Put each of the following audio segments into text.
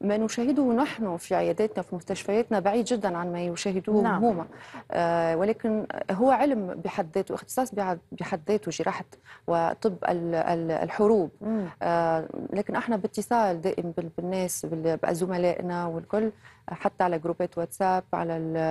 ما نشاهده نحن في عياداتنا في مستشفياتنا بعيد جدا عن ما يشاهدوه نعم. هما آه ولكن هو علم بحد ذاته اختصاص بحد ذاته جراحه وطب الحروب آه لكن احنا باتصال دائم بالناس بزملائنا والكل حتى على جروبات واتساب على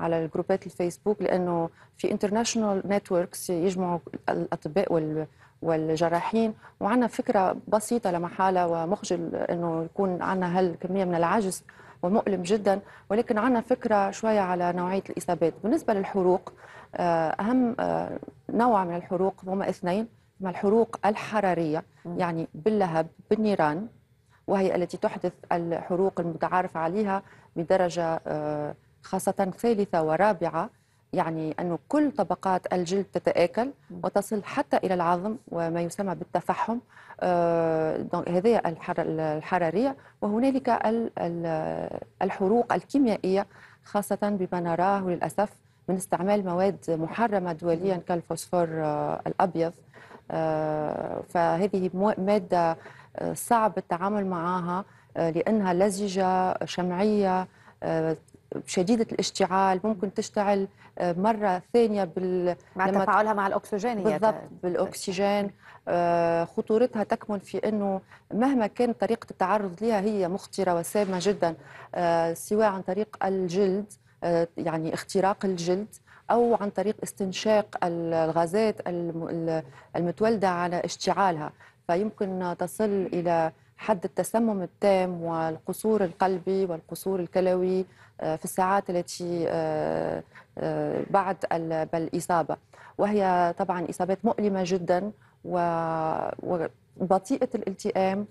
على الجروبات الفيسبوك لانه في انترناشونال نتوركس يجمعوا الاطباء وال والجراحين وعندنا فكره بسيطه لمحالة ومخجل انه يكون عنا هالكميه من العجز ومؤلم جدا ولكن عنا فكره شويه على نوعيه الاصابات بالنسبه للحروق آه، اهم آه، نوع من الحروق هما اثنين هما الحروق الحراريه يعني باللهب بالنيران وهي التي تحدث الحروق المتعارف عليها بدرجه آه، خاصة ثالثة ورابعة يعني أنه كل طبقات الجلد تتآكل وتصل حتى إلى العظم وما يسمى بالتفحم آه، هذه الحرارية وهنالك الحروق الكيميائية خاصة بما نراه للأسف من استعمال مواد محرمة دوليا كالفوسفور آه، الأبيض آه، فهذه مادة صعب التعامل معها لأنها لزجة شمعية شديده الاشتعال ممكن تشتعل آه، مره ثانيه بال مع تفاعلها مع الاكسجين بالضبط بالاكسجين آه، خطورتها تكمن في انه مهما كان طريقه التعرض لها هي مخطره وسامه جدا آه، سواء عن طريق الجلد يعني اختراق الجلد او عن طريق استنشاق الغازات المتولده على اشتعالها فيمكن تصل الى حد التسمم التام والقصور القلبي والقصور الكلوي آه، في الساعات التي آه، آه، بعد الإصابة وهي طبعا إصابات مؤلمة جدا وبطيئة الالتئام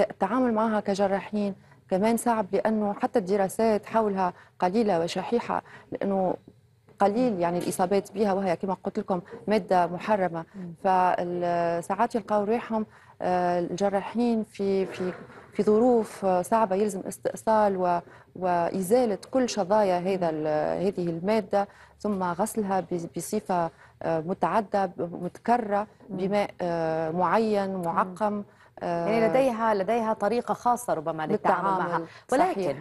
التعامل معها كجراحين كمان صعب لانه حتى الدراسات حولها قليله وشحيحه لانه قليل يعني الاصابات بها وهي كما قلت لكم ماده محرمه فساعات يلقاو ريحهم آه، الجراحين في في في ظروف صعبه يلزم استئصال وازاله كل شظايا هذا هذه الماده ثم غسلها بصفه آه، متعدة متكررة بماء آه، معين معقم يعني لديها لديها طريقة خاصة ربما للتعامل معها ولكن صحيح.